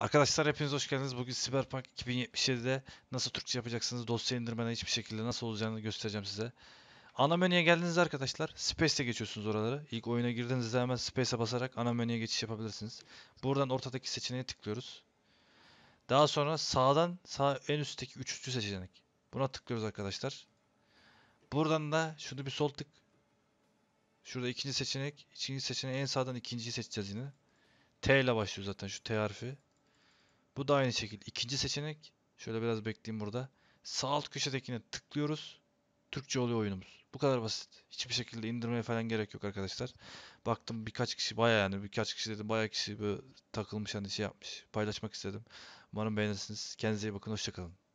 Arkadaşlar hepiniz hoş geldiniz. Bugün Cyberpunk 2077'de nasıl Türkçe yapacaksınız, dosya indirmeden hiçbir şekilde nasıl olacağını göstereceğim size. Ana menüye geldiniz arkadaşlar Space'e geçiyorsunuz oraları. İlk oyuna girdiğinizde hemen Space'e basarak ana menüye geçiş yapabilirsiniz. Buradan ortadaki seçeneğe tıklıyoruz. Daha sonra sağdan sağ en üstteki üçüncü seçenek. Buna tıklıyoruz arkadaşlar. Buradan da şunu bir sol tık. Şurada ikinci seçenek. İkinci seçeneği en sağdan ikinciyi seçeceğiz yine. T ile başlıyor zaten şu T harfi. Bu da aynı şekilde. İkinci seçenek. Şöyle biraz bekleyeyim burada. Sağ alt köşedekine tıklıyoruz. Türkçe oluyor oyunumuz. Bu kadar basit. Hiçbir şekilde indirmeye falan gerek yok arkadaşlar. Baktım birkaç kişi baya yani birkaç kişi dedim baya kişi böyle takılmış hani şey yapmış. Paylaşmak istedim. Umarım beğenirsiniz. Kendinize iyi bakın. Hoşçakalın.